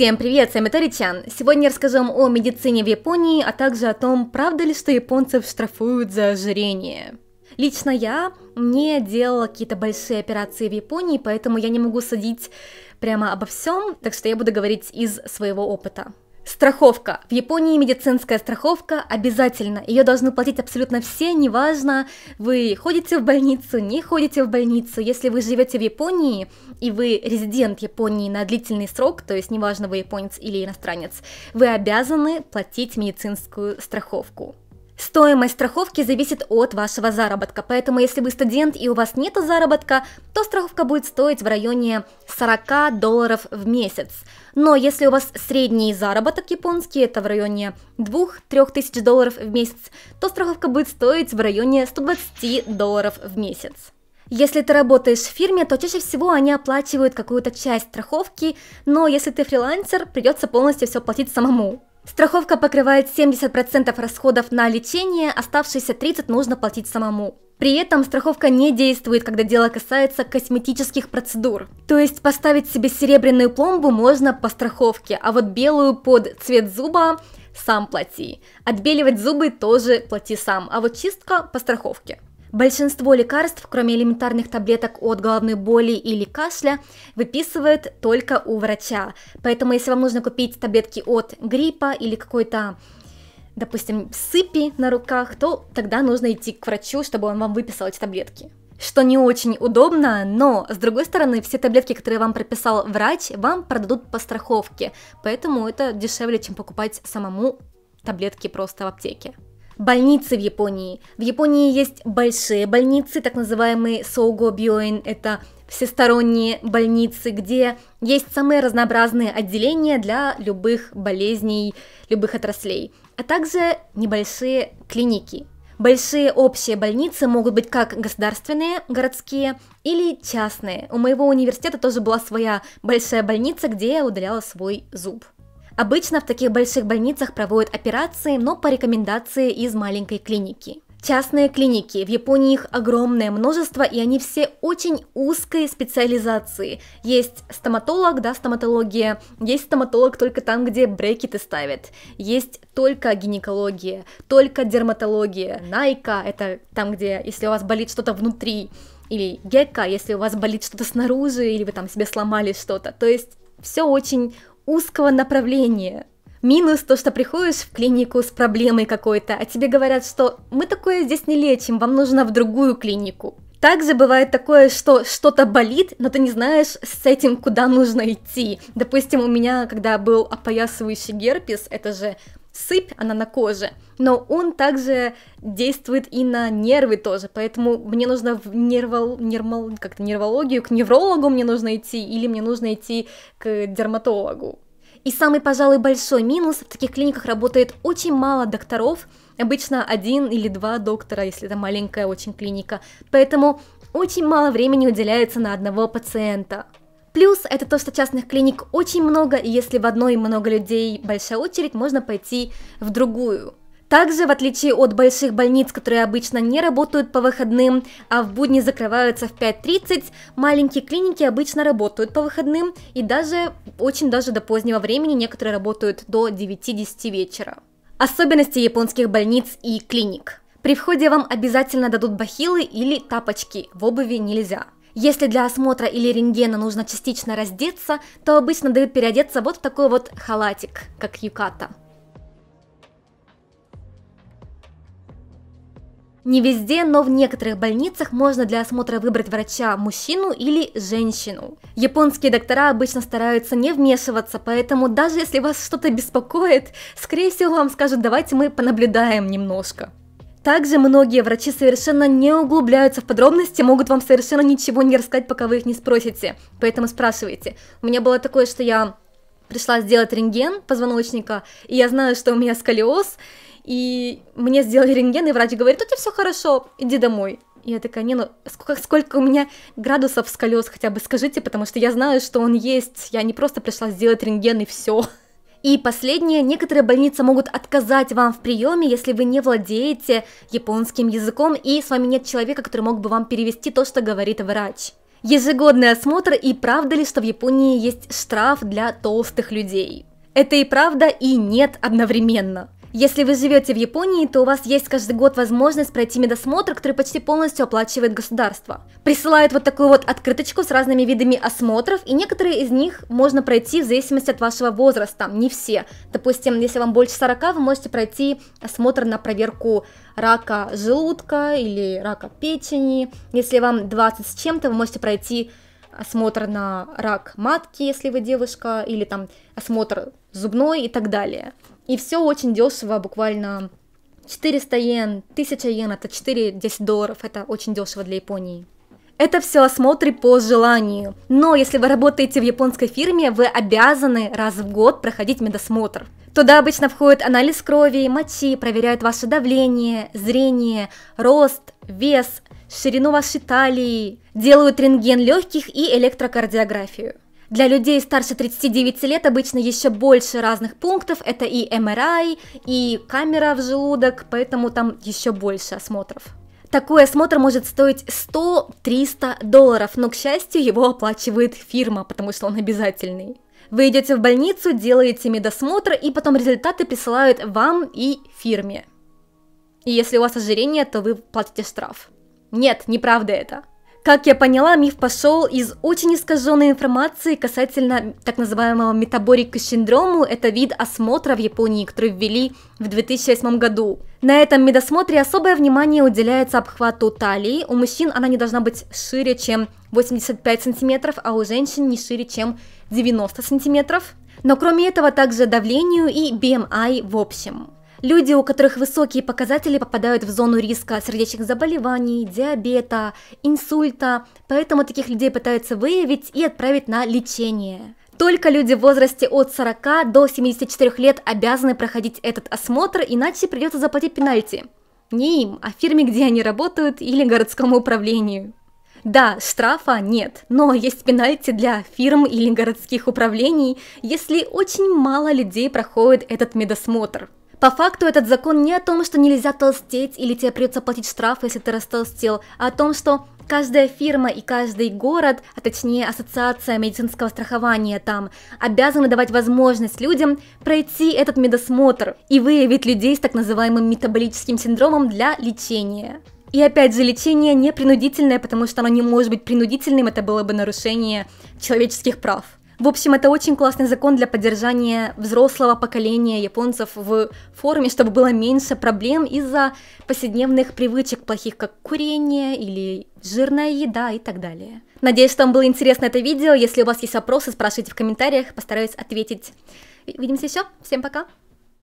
Всем привет, с вами Торичан. Сегодня я расскажу вам о медицине в Японии, а также о том, правда ли, что японцев штрафуют за ожирение. Лично я не делала какие-то большие операции в Японии, поэтому я не могу судить прямо обо всем, так что я буду говорить из своего опыта. Страховка. В Японии медицинская страховка обязательно. Ее должны платить абсолютно все, неважно, вы ходите в больницу, не ходите в больницу. Если вы живете в Японии и вы резидент Японии на длительный срок, то есть неважно, вы японец или иностранец, вы обязаны платить медицинскую страховку. Стоимость страховки зависит от вашего заработка, поэтому если вы студент и у вас нет заработка, то страховка будет стоить в районе 40 долларов в месяц. Но если у вас средний заработок японский, это в районе 2-3 тысяч долларов в месяц, то страховка будет стоить в районе 120 долларов в месяц. Если ты работаешь в фирме, то чаще всего они оплачивают какую-то часть страховки, но если ты фрилансер, придется полностью все платить самому. Страховка покрывает 70% расходов на лечение, оставшиеся 30% нужно платить самому. При этом страховка не действует, когда дело касается косметических процедур. То есть поставить себе серебряную пломбу можно по страховке, а вот белую под цвет зуба сам плати. Отбеливать зубы тоже плати сам, а вот чистка по страховке. Большинство лекарств, кроме элементарных таблеток от головной боли или кашля, выписывают только у врача. Поэтому если вам нужно купить таблетки от гриппа или какой-то допустим, сыпи на руках, то тогда нужно идти к врачу, чтобы он вам выписал эти таблетки что не очень удобно, но, с другой стороны, все таблетки, которые вам прописал врач, вам продадут по страховке, поэтому это дешевле, чем покупать самому таблетки просто в аптеке. Больницы в Японии. В Японии есть большие больницы, так называемые Соуго Биоин, это всесторонние больницы, где есть самые разнообразные отделения для любых болезней, любых отраслей, а также небольшие клиники. Большие общие больницы могут быть как государственные, городские или частные. У моего университета тоже была своя большая больница, где я удаляла свой зуб. Обычно в таких больших больницах проводят операции, но по рекомендации из маленькой клиники. Частные клиники. В Японии их огромное множество, и они все очень узкой специализации. Есть стоматолог, да, стоматология, есть стоматолог только там, где брекеты ставят, есть только гинекология, только дерматология, найка, это там, где, если у вас болит что-то внутри, или гека, если у вас болит что-то снаружи, или вы там себе сломали что-то. То есть все очень узкого направления. Минус то, что приходишь в клинику с проблемой какой-то, а тебе говорят, что мы такое здесь не лечим, вам нужно в другую клинику. Также бывает такое, что что-то болит, но ты не знаешь с этим, куда нужно идти. Допустим, у меня, когда был опоясывающий герпес, это же сыпь, она на коже, но он также действует и на нервы тоже, поэтому мне нужно в нервол, нервол, как-то нервологию, к неврологу мне нужно идти, или мне нужно идти к дерматологу. И самый, пожалуй, большой минус, в таких клиниках работает очень мало докторов, обычно один или два доктора, если это маленькая очень клиника, поэтому очень мало времени уделяется на одного пациента. Плюс это то, что частных клиник очень много, и если в одной много людей большая очередь, можно пойти в другую. Также, в отличие от больших больниц, которые обычно не работают по выходным, а в будни закрываются в 5.30, маленькие клиники обычно работают по выходным и даже очень даже до позднего времени некоторые работают до 9-10 вечера. Особенности японских больниц и клиник. При входе вам обязательно дадут бахилы или тапочки, в обуви нельзя. Если для осмотра или рентгена нужно частично раздеться, то обычно дают переодеться вот в такой вот халатик, как юката. Не везде, но в некоторых больницах можно для осмотра выбрать врача мужчину или женщину. Японские доктора обычно стараются не вмешиваться, поэтому даже если вас что-то беспокоит, скорее всего вам скажут, давайте мы понаблюдаем немножко. Также многие врачи совершенно не углубляются в подробности, могут вам совершенно ничего не рассказать, пока вы их не спросите, поэтому спрашивайте. У меня было такое, что я пришла сделать рентген позвоночника, и я знаю, что у меня сколиоз, и мне сделали рентген, и врач говорит, у тебя все хорошо, иди домой. И я такая, не, ну сколько, сколько у меня градусов сколиоз хотя бы скажите, потому что я знаю, что он есть, я не просто пришла сделать рентген и все. И последнее, некоторые больницы могут отказать вам в приеме, если вы не владеете японским языком и с вами нет человека, который мог бы вам перевести то, что говорит врач. Ежегодный осмотр и правда ли, что в Японии есть штраф для толстых людей? Это и правда, и нет одновременно. Если вы живете в Японии, то у вас есть каждый год возможность пройти медосмотр, который почти полностью оплачивает государство. Присылают вот такую вот открыточку с разными видами осмотров, и некоторые из них можно пройти в зависимости от вашего возраста, не все. Допустим, если вам больше 40, вы можете пройти осмотр на проверку рака желудка или рака печени. Если вам 20 с чем-то, вы можете пройти осмотр на рак матки, если вы девушка, или там осмотр зубной и так далее. И все очень дешево, буквально 400 йен, 1000 йен, это 4-10 долларов, это очень дешево для Японии. Это все осмотры по желанию. Но если вы работаете в японской фирме, вы обязаны раз в год проходить медосмотр. Туда обычно входит анализ крови, мочи, проверяют ваше давление, зрение, рост, вес, ширину вашей талии, делают рентген легких и электрокардиографию. Для людей старше 39 лет обычно еще больше разных пунктов. Это и МРА, и камера в желудок, поэтому там еще больше осмотров. Такой осмотр может стоить 100-300 долларов, но, к счастью, его оплачивает фирма, потому что он обязательный. Вы идете в больницу, делаете медосмотр, и потом результаты присылают вам и фирме. И если у вас ожирение, то вы платите штраф. Нет, неправда это. Как я поняла, миф пошел из очень искаженной информации касательно так называемого метаборика синдрома. Это вид осмотра в Японии, который ввели в 2008 году. На этом медосмотре особое внимание уделяется обхвату талии. У мужчин она не должна быть шире, чем 85 сантиметров, а у женщин не шире, чем 90 сантиметров. Но кроме этого также давлению и BMI в общем. Люди, у которых высокие показатели, попадают в зону риска сердечных заболеваний, диабета, инсульта, поэтому таких людей пытаются выявить и отправить на лечение. Только люди в возрасте от 40 до 74 лет обязаны проходить этот осмотр, иначе придется заплатить пенальти. Не им, а фирме, где они работают, или городскому управлению. Да, штрафа нет, но есть пенальти для фирм или городских управлений, если очень мало людей проходит этот медосмотр. По факту этот закон не о том, что нельзя толстеть или тебе придется платить штраф, если ты растолстел, а о том, что каждая фирма и каждый город, а точнее ассоциация медицинского страхования там, обязаны давать возможность людям пройти этот медосмотр и выявить людей с так называемым метаболическим синдромом для лечения. И опять же, лечение не принудительное, потому что оно не может быть принудительным, это было бы нарушение человеческих прав. В общем, это очень классный закон для поддержания взрослого поколения японцев в форме, чтобы было меньше проблем из-за повседневных привычек плохих, как курение или жирная еда и так далее. Надеюсь, что вам было интересно это видео. Если у вас есть вопросы, спрашивайте в комментариях, постараюсь ответить. Увидимся еще. Всем пока!